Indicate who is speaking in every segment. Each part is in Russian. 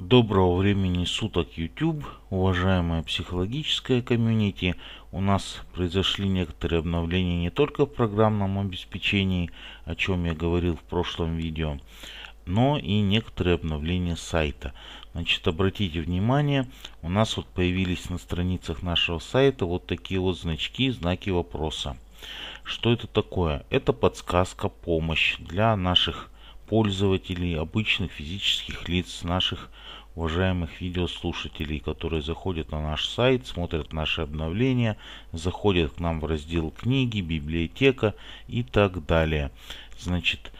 Speaker 1: Доброго времени суток, YouTube, уважаемая психологическая комьюнити. У нас произошли некоторые обновления не только в программном обеспечении, о чем я говорил в прошлом видео, но и некоторые обновления сайта. Значит, обратите внимание, у нас вот появились на страницах нашего сайта вот такие вот значки, знаки вопроса. Что это такое? Это подсказка, помощь для наших пользователей, обычных физических лиц, наших уважаемых видеослушателей, которые заходят на наш сайт, смотрят наши обновления, заходят к нам в раздел книги, библиотека и так далее. Значит,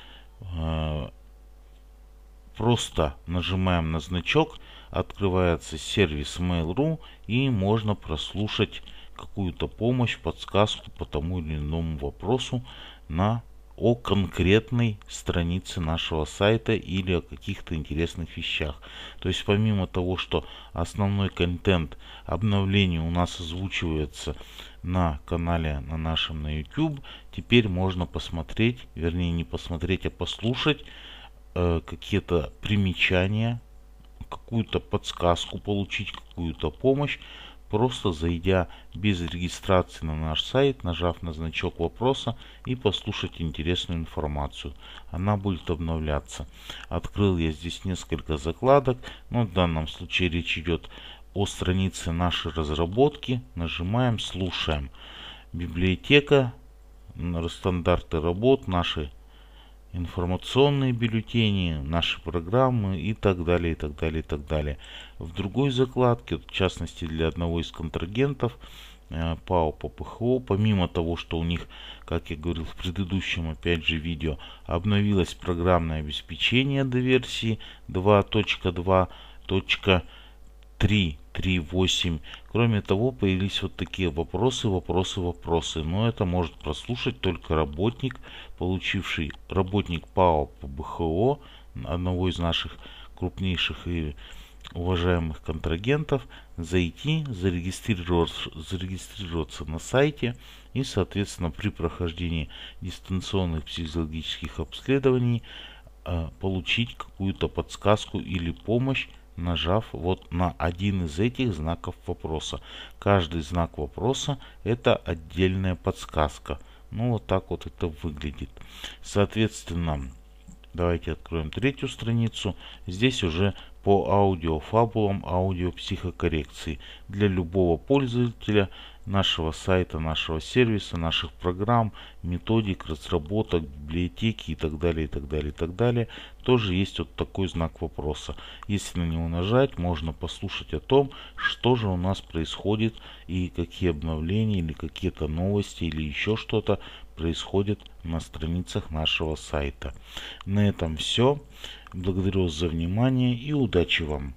Speaker 1: э, просто нажимаем на значок, открывается сервис Mail.ru и можно прослушать какую-то помощь, подсказку по тому или иному вопросу на о конкретной странице нашего сайта или о каких-то интересных вещах. То есть помимо того, что основной контент обновлений у нас озвучивается на канале на нашем на YouTube, теперь можно посмотреть, вернее не посмотреть, а послушать э, какие-то примечания, какую-то подсказку получить, какую-то помощь просто зайдя без регистрации на наш сайт, нажав на значок вопроса и послушать интересную информацию. Она будет обновляться. Открыл я здесь несколько закладок, но в данном случае речь идет о странице нашей разработки. Нажимаем «Слушаем». Библиотека, стандарты работ, наши информационные бюллетени, наши программы и так далее, и так далее, и так далее. В другой закладке, в частности для одного из контрагентов, ПАО э, по ПХО, помимо того, что у них, как я говорил в предыдущем опять же видео, обновилось программное обеспечение до версии 2.2.3 3.8. Кроме того, появились вот такие вопросы, вопросы, вопросы. Но это может прослушать только работник, получивший работник ПАО по БХО, одного из наших крупнейших и уважаемых контрагентов, зайти, зарегистрироваться, зарегистрироваться на сайте и, соответственно, при прохождении дистанционных психологических обследований а, получить какую-то подсказку или помощь нажав вот на один из этих знаков вопроса. Каждый знак вопроса это отдельная подсказка. Ну вот так вот это выглядит. Соответственно, давайте откроем третью страницу. Здесь уже по аудиофабулам аудиопсихокоррекции для любого пользователя нашего сайта, нашего сервиса, наших программ, методик, разработок, библиотеки и так далее, и так далее, и так далее, тоже есть вот такой знак вопроса. Если на него нажать, можно послушать о том, что же у нас происходит и какие обновления или какие-то новости или еще что-то происходит на страницах нашего сайта. На этом все. Благодарю вас за внимание и удачи вам!